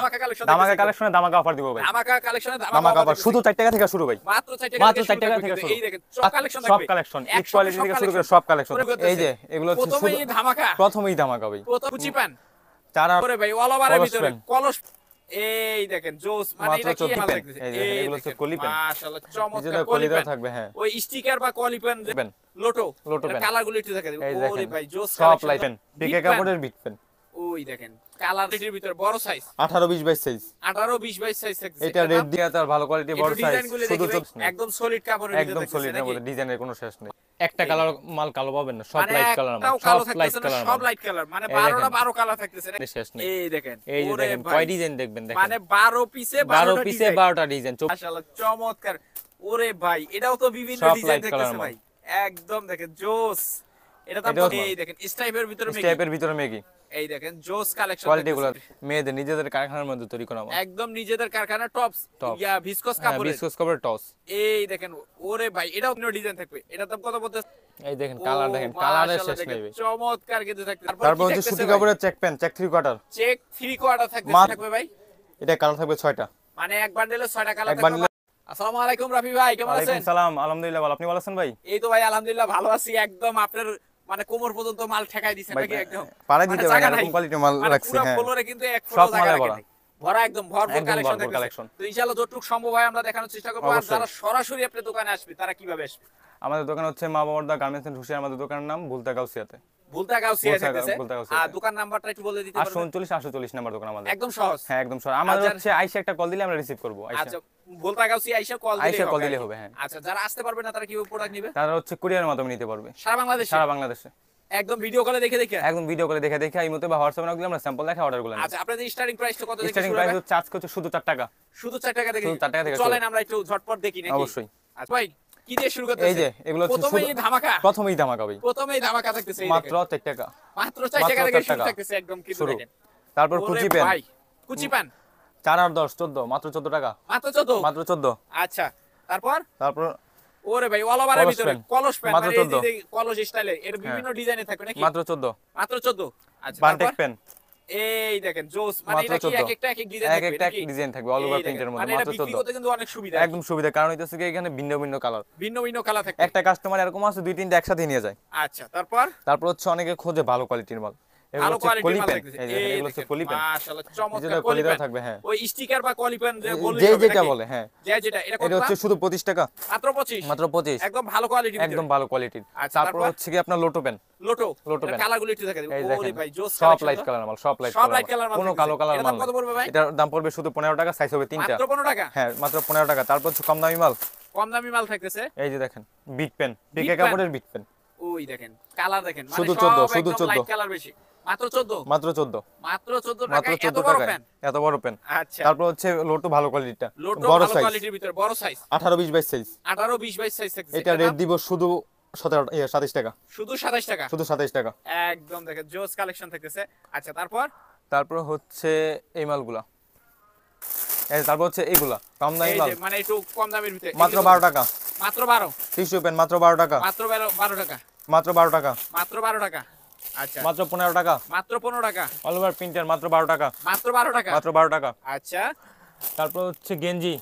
আজকে কালেকশনে দামাকা অফার দিব ভাই দামাকা কালেকশনে দামাকা অফার শুধু 4 টাকা থেকে শুরু ভাই মাত্র 4 টাকা থেকে শুরু এই দেখেন সব কালেকশন সব কালেকশন এক কোয়ালিটি থেকে শুরু করে সব কালেকশন এই যে এগুলো হচ্ছে প্রথমেই দামাকা প্রথমেই দামাকা ভাই কুচি পান চারা পরে ভাই অল ওভারের ভিতরে কলস এই দেখেন জোস মানে এটা কি হাল লাগতেছে এগুলো হচ্ছে কলি কলিপেন মাশাআল্লাহ চমৎকার কলি কলিপেন থাকবে হ্যাঁ ওই স্টিকার বা কলি কলিপেন লোটো লোটো কালার কালারগুলো একটু দেখা দেব ওরে ভাই জোস সব লাইপেন বিকে কাপড়ের বিট পেন ওই দেখেন ভিতর বড় size 18 20 by size 18 20 by size থাকছে এটা রেড তার ভালো কোয়ালিটি বড় সাইজ শুধু একদম সলিড কাপড়ের একদম সলিড ডিজাইনের কোনো শেষ নেই একটা কালার মাল কালো পাবেন না সব মানে লাইট কালার সব লাইট কালার সব লাইট কালার মানে 12টা 12 কালার থাকতেছে শেষ নেই এই দেখেন এই যে দেখেন কয় ডিজাইন দেখবেন দেখেন মানে 12 পিসে 12 পিসে 12টা ডিজাইন মাশাআল্লাহ চমৎকার ওরে ভাই এটাও তো বিভিন্ন ডিজাইন দেখতেছে ভাই একদম দেখেন জোস এটা হ্যাঁ, থাকবে কালার থাকবে মানে আসসালামু আলাইকুম রাফি ভাই কেমন আছেন ওয়া আলাইকুম সালাম আলহামদুলিল্লাহ ভালো আপনি ভালো আছেন ভাই এই তো ভাই আলহামদুলিল্লাহ ভালো আছি একদম আপনার মানে কোমর পর্যন্ত মাল ঠেকাই দিছে নাকি একদম মানে দিতে পারে এরকম কোয়ালিটির মাল মানে রাখছে হ্যাঁ পুরো কিন্তু এক জায়গা ভরা একদম ভরপুর কালেকশন কালেকশন তো ইনশাআল্লাহ যতটুকু সম্ভব হয় আমরা দেখানোর চেষ্টা করব আর যারা সরাসরি আপনার দোকানে আসবে তারা কিভাবে আসবে আমাদের দোকান হচ্ছে মা বাবার দা গার্মেন্টস এন্ড হুশিয়ার আমাদের দোকানের নাম বুলতা গাউসিয়াতে একদম ভিডিও দেখে ভিডিও দেখে দেখে স্যাম্পল দেখে অর্ডার আচ্ছা, প্রাইস কত শুধু চার টাকা শুধু চার টাকা থেকে টাকা থেকে চলেন আমরা একটু ঝটপট দেখি অবশ্যই আচ্ছা ভাই মাত্র 4 আচ্ছা তারপর ওরে ভাই অল ভিতরে কলস পেন মানে কলস স্টাইলে এর হ্যাঁ। বিভিন্ন থাকে মাত্র 14 মাত্র 14 আচ্ছা বান্টেক এই দেখেন জোস মানে এটা কি এক এক এক এক ডিজাইন থাকবে অল ওভার প্রিন্টের মধ্যে মানে মাত্র 14 কিন্তু অনেক সুবিধা একদম সুবিধা কারণ হইতাছে কি এখানে ভিন্ন ভিন্ন কালার ভিন্ন ভিন্ন কালার থাকে একটা কাস্টমার এরকম আছে দুই তিনটা একসাথে নিয়ে যায় আচ্ছা তারপর তারপর হচ্ছে অনেকে খোঁজে ভালো কোয়ালিটির মাল শুধু টাকা মাত্র দাম পড়বে শুধু টাকা সাইজ হবে তিনটা টাকা হ্যাঁ মাত্র পনেরো টাকা তারপর হচ্ছে কম দামি মাল কম দামি মাল থাকতেছে এই যে দেখেন বিট পেন বিকে কাপড়ের বিট পেন ওই দেখেন কালার দেখেন মানে শুধু চোদ্দ শুধু চোদ্দ কালার বেশি মাত্র 14 মাত্র 14 মাত্র 14 টাকা এত বড় আচ্ছা। তারপর হচ্ছে রেট দিব শুধু ইয়ে, টাকা শুধু 27 টাকা শুধু 27 টাকা একদম দেখেন কালেকশন থাকতেছে আচ্ছা তারপর তারপর হচ্ছে এই মালগুলা তারপর হচ্ছে এইগুলা কম দামি মানে একটু কম দামের ভিতরে মাত্র বারো টাকা মাত্র 12 টিস্যু পেন মাত্র বারো টাকা মাত্র বারো টাকা মাত্র বারো টাকা মাত্র বারো টাকা আচ্ছা মাত্র 15 টাকা মাত্র 15 টাকা অল ওভার প্রিন্টার মাত্র 12 টাকা মাত্র 12 টাকা মাত্র 12 টাকা আচ্ছা তারপর হচ্ছে গেঞ্জি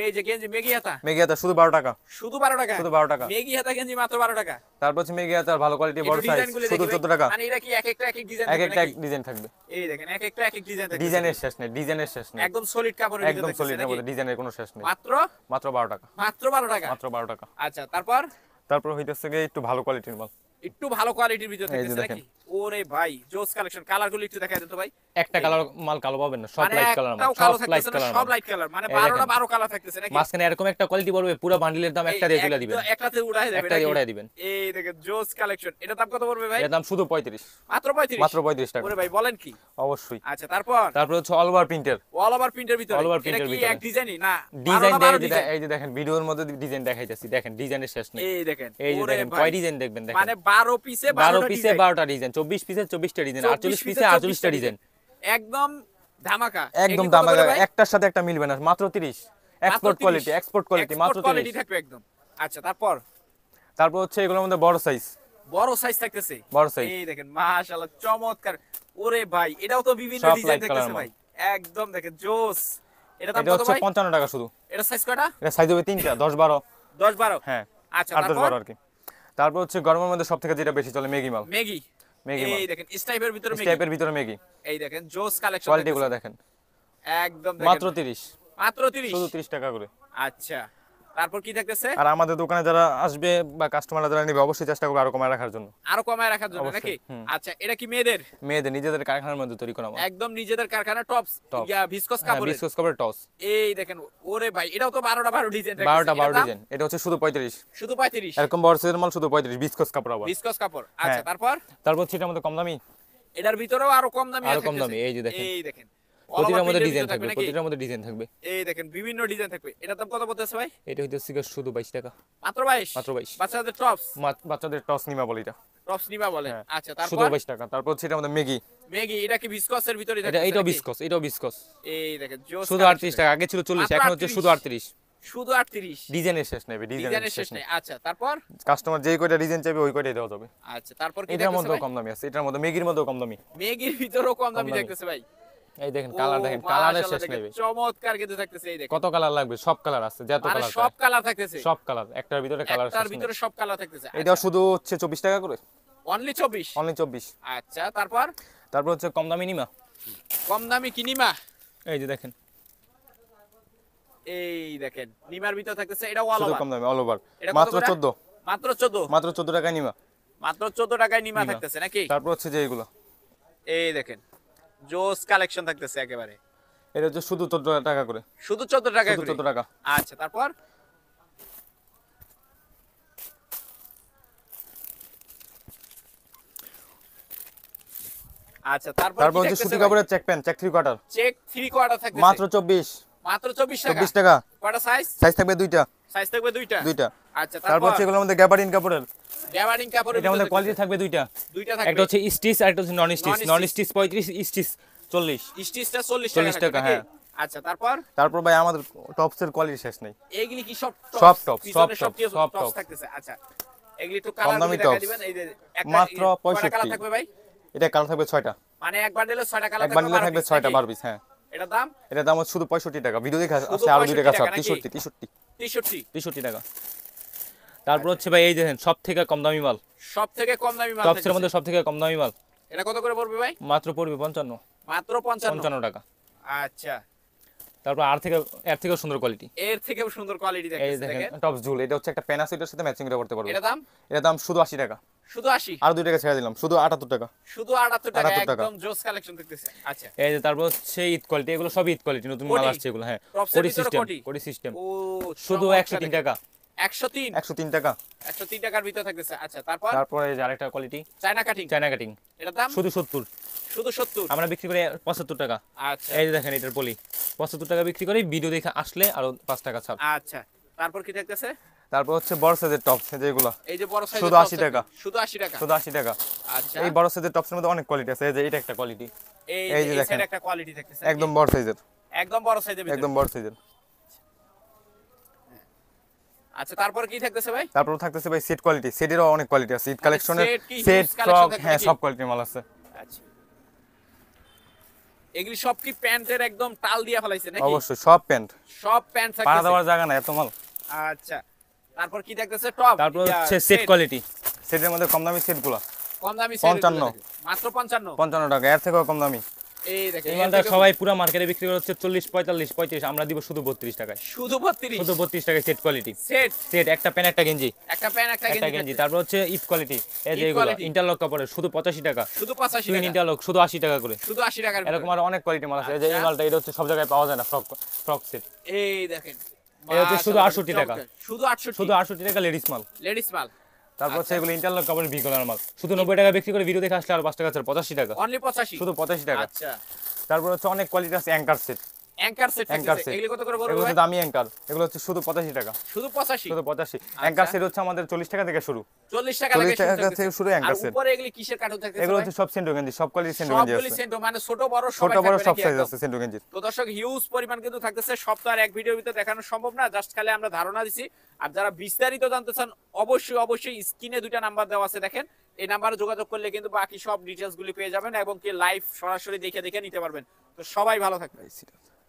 এই যে গেঞ্জি মেগিয়াতা মেগিয়াতা শুধু 12 টাকা শুধু 12 টাকা শুধু 12 টাকা মেগিয়াতা গেঞ্জি মাত্র 12 টাকা তারপর হচ্ছে মেগিয়াতার ভালো কোয়ালিটি বড় সাইজ শুধু 14 টাকা মানে কি এক একটা এক এক ডিজাইন এক একটা ডিজাইন থাকবে এই দেখেন এক একটা এক এক ডিজাইন থাকবে ডিজাইনের শেষ নেই ডিজাইনের শেষ নেই একদম সলিড কাপড়ের একদম সলিড ডিজাইনের কোনো শেষ নেই মাত্র মাত্র 12 টাকা মাত্র 12 টাকা মাত্র 12 টাকা আচ্ছা তারপর তারপর হইতাছে একটু ভালো কোয়ালিটির মাল একটু ভালো কোয়ালিটির ভিডিও থেকে নাকি ওরে ভাই জোস কালেকশন কালারগুলো একটু দেখা যেত ভাই একটা কালার মাল কালো পাবেন না সব মানে লাইট কালার সব লাইট কালার সব লাইট কালার মানে 12টা 12 কালার থাকতেছে নাকি মাসখানে এরকম একটা কোয়ালিটি বলবে পুরো বান্ডিলের দাম একটা দিয়ে তুলে দিবেন একটাতে উড়াই দেবেন একটাতে উড়াই দিবেন এই দেখেন জোস কালেকশন এটা দাম কত পড়বে ভাই এর দাম শুধু 35 মাত্র 35 মাত্র 35 টাকা ওরে ভাই বলেন কি অবশ্যই আচ্ছা তারপর তারপর হচ্ছে all over printer all over printer ভিতরে অল ওভার প্রিন্টার ভিতরে কি এক ডিজাইনই না ডিজাইন দেয় এই যে দেখেন ভিডিওর মধ্যে ডিজাইন দেখাইতাছি দেখেন ডিজাইনের শেষ নেই এই দেখেন এই যে দেখেন কয় ডিজাইন দেখবেন দেখেন মানে 12 পিসে 12 টা ডিজাইন 24 পিসে 24 টা ডিজাইন 48 পিসে 48 টা ডিজাইন একদম ধামাকা একদম ধামাকা একটার সাথে একটা মিলবে না মাত্র 30 এক্সপোর্ট কোয়ালিটি এক্সপোর্ট কোয়ালিটি মাত্র 30 কোয়ালিটি থাকবে একদম আচ্ছা তারপর তারপর হচ্ছে এগুলোর মধ্যে বড় সাইজ বড় সাইজ থাকতেছে বড় সাইজ এই দেখেন মাশাআল্লাহ চমৎকার ওরে ভাই এটাও তো বিভিন্ন ডিজাইন থাকতেছে ভাই একদম দেখেন জোস এটা দাম কত ভাই 55 টাকা শুধু এটা সাইজ কয়টা এটা সাইজ হবে তিনটা 10 12 10 12 হ্যাঁ আচ্ছা তারপর আর কি তারপর হচ্ছে গরমের মধ্যে সবথেকে যেটা বেশি চলে মেগি মাল মেগি মেগি এই দেখেন স্টাইপের ভিতরে মেগি স্টাইপের ভিতরে মেগি এই দেখেন জোস কালেকশন গুলো দেখেন একদম মাত্র 30 মাত্র 30 শুধু 30 টাকা করে আচ্ছা তারপর কি দেখতেছে আর আমাদের দোকানে যারা আসবে বা কাস্টমাররা যারা নেবে অবশ্যই চেষ্টা করব আরো কমায় রাখার জন্য আরো কমায় রাখার জন্য নাকি আচ্ছা এটা কি মেয়েদের মেয়েদের নিজেদের কারখানার মধ্যে তৈরি করা একদম নিজেদের কারখানা টপস ইয়া ভিসকস কাপড় ভিসকস কাপড় টপস এই দেখেন ওরে ভাই এটাও তো 12টা 12 ডিজাইন 12টা 12 ডিজাইন এটা হচ্ছে শুধু 35 শুধু 35 এরকম বর্ষের মাল শুধু 35 ভিসকস কাপড় আবার ভিসকস কাপড় হ্যাঁ। আচ্ছা তারপর তারপর সেটা আমাদের কম দামি এটার ভিতরেও আরো কম দামি আছে কম দামি এই যে দেখেন এই দেখেন প্রতিটার মধ্যে ডিজাইন থাকবে প্রতিটার মধ্যে ডিজাইন থাকবে এই দেখেন বিভিন্ন ডিজাইন থাকবে এটা দাম কত বলতেছে ভাই এটা হইতেছে শুধু 22 টাকা মাত্র 22 মাত্র 22 বাচ্চাদের টপস বাচ্চাদের টপস নিমা বলে এটা টপস নিমা বলে হ্যাঁ। আচ্ছা তারপর শুধু 22 টাকা তারপর হচ্ছে আমাদের মেগি মেগি এটা কি ভিসকসের ভিতরে থাকে এটা ভিসকস এটাও ভিসকস এই দেখেন শুধু 38 টাকা আগে ছিল 40 এখন হচ্ছে শুধু 38 শুধু 38 ডিজাইনের শেষ নেবে ডিজাইনের শেষ নেই আচ্ছা তারপর কাস্টমার যেই কয়টা ডিজাইন চাইবে ওই কয়টাই দেওয়া যাবে আচ্ছা তারপর কি এটার মধ্যে কম দামি আছে এটার মধ্যে মেগির মধ্যেও কম দামি মেগির ভিতরেও কম দামি দেখতেছে ভাই এই দেখেন কালার দেখেন কালারে শেষ নেই চমৎকার কিন্তু থাকতেছে এই দেখেন কত কালার লাগবে সব কালার আছে যত কালার আছে সব কালার থাকতেছে সব কালার একটার ভিতরে কালার আছে একটার ভিতরে সব কালার থাকতেছে আচ্ছা। শুধু হচ্ছে 24 টাকা করে অনলি 24 অনলি 24 আচ্ছা তারপর তারপর হচ্ছে কম দামি নিমা কম দামি কিনিমা এই যে দেখেন এই দেখেন নিমার ভিতর থাকতেছে এটা অল ওভার কম দামি অল ওভার মাত্র 14 মাত্র 14 মাত্র 14 টাকায় নিমা মাত্র 14 টাকায় নিমা থাকতেছে নাকি তারপর হচ্ছে যে এগুলো এই দেখেন জোস কালেকশন থাকতেছে একেবারে এটা শুধু 14 টাকা করে শুধু 14 টাকা করে 14 টাকা আচ্ছা তারপর আচ্ছা তারপর চেক চেক কোয়ার্টার মাত্র চব্বিশ মাত্র টাকা টাকা দুইটা সাইজ থাকবে দুইটা দুইটা আচ্ছা তারপর এগুলোর মধ্যে কাপড়ের কাপড়ের মধ্যে কোয়ালিটি থাকবে দুইটা দুইটা থাকবে একটা হচ্ছে স্টিচ আর একটা হচ্ছে non stitch non stitch 35 stitch 40 স্টিচটা 40 টাকা হ্যাঁ আচ্ছা তারপর তারপর ভাই আমাদের টপসের কোয়ালিটি শেষ কি সব সব টপ সব টপ সব টপ থাকতেছে আচ্ছা এগুলি কালার দিবেন এই যে মাত্র 65 কালার থাকবে ভাই এটা কালার থাকবে 6টা মানে 6টা কালার থাকবে এক থাকবে 6টা বারবিস হ্যাঁ এটা দাম এটা দাম শুধু 65 টাকা ভিডিও দেখে আছে আচ্ছা, আরো দুই টাকা 63 63 63 63 টাকা তারপর হচ্ছে ভাই এই দেখেন সব থেকে কম দামি মাল সবথেকে কম দামি মাল টপসের মধ্যে সব থেকে কম দামি মাল এটা কত করে পড়বে ভাই মাত্র পড়বে 55 মাত্র 55 55 টাকা আচ্ছা তারপর আর থেকে এর থেকেও সুন্দর কোয়ালিটি এর থেকেও সুন্দর কোয়ালিটি দেখেন টপ জুল এটা হচ্ছে একটা প্যানা সাথে ম্যাচিং করতে পারবে এটা দাম এটা দাম শুধু 80 টাকা শুধু 80 আর 2 টাকা ছেড়ে দিলাম শুধু 78 টাকা শুধু 78 টাকা একদম জোস কালেকশন দেখতেছে আচ্ছা এই যে তারপর সেই ঈদ কোয়ালিটি এগুলো সব ঈদ কোয়ালিটি নতুন মাল আসছে এগুলো হ্যাঁ কোটি সিস্টেম কোটি সিস্টেম শুধু 103 টাকা তারপর হচ্ছে বড় সাইজের টপ যেগুলো এই যে শুধু টাকা শুধু আশি টাকা শুধু আশি টাকা আচ্ছা। এই বড় সাইজের টপসের মধ্যে অনেক কোয়ালিটি আছে যে এটা একটা কোয়ালিটি দেখেন একটা একদম বড় সাইজের একদম বড় সাইজের একদম বড় সাইজের আচ্ছা, পঞ্চান্ন মানে হ্যাঁ, আচ্ছা। এগুলি প্যান্টের একদম নাকি অবশ্যই সব প্যান্ট সব প্যান্ট জায়গা নাই এত মাল আচ্ছা তারপর কি হচ্ছে কোয়ালিটি সেটের মধ্যে কম দামি কম দামি মাত্র টাকা এর থেকেও কম দামি সবাই পুরো মার্কেটে বিক্রি করা হচ্ছে চল্লিশ পঁয়তাল্লিশ পঁয়ত্রিশ আমরা দিব শুধু বত্রিশ টাকায় শুধু বত্রিশ শুধু বত্রিশ টাকায় সেট কোয়ালিটি একটা প্যান একটা গেঞ্জি একটা প্যান একটা গেঞ্জি তারপর হচ্ছে ইফ কোয়ালিটি ইন্টারলক কাপড়ের শুধু পঁচাশি টাকা শুধু পঁচাশি ইন্টারলক শুধু আশি টাকা করে শুধু আশি টাকা এরকম আর অনেক কোয়ালিটি মাল আছে এই যে আচ্ছা। এই মালটা এটা হচ্ছে সব জায়গায় পাওয়া যায় না ফ্রক ফ্রক সেট এই দেখেন হচ্ছে শুধু আটষট্টি টাকা শুধু আটষট্টি শুধু আটষট্টি টাকা লেডিস মাল লেডিস মাল তারপর সেগুলো ইন্টারলক কভার ভি কলার মাল শুধু নব্বই টাকা বিক্রি করে ভিডিও দেখে আসলে আর পাঁচ টাকা আছে পঁচাশি টাকা অনলি পঁচাশি শুধু পঁচাশি টাকা আচ্ছা তারপর হচ্ছে অনেক কোয়ালিটি আছে অ্যাঙ্কার সেট আচ্ছা। মানে আমরা ধারণা আর যারা বিস্তারিত জানতে চান অবশ্যই অবশ্যই স্ক্রিনে দুইটা নাম্বার দেওয়া আছে দেখেন এই নাম্বারে যোগাযোগ করলে কিন্তু বাকি সব ডিটেলস পেয়ে যাবেন এবং লাইভ সরাসরি দেখে দেখে নিতে পারবেন তো সবাই ভালো থাকবে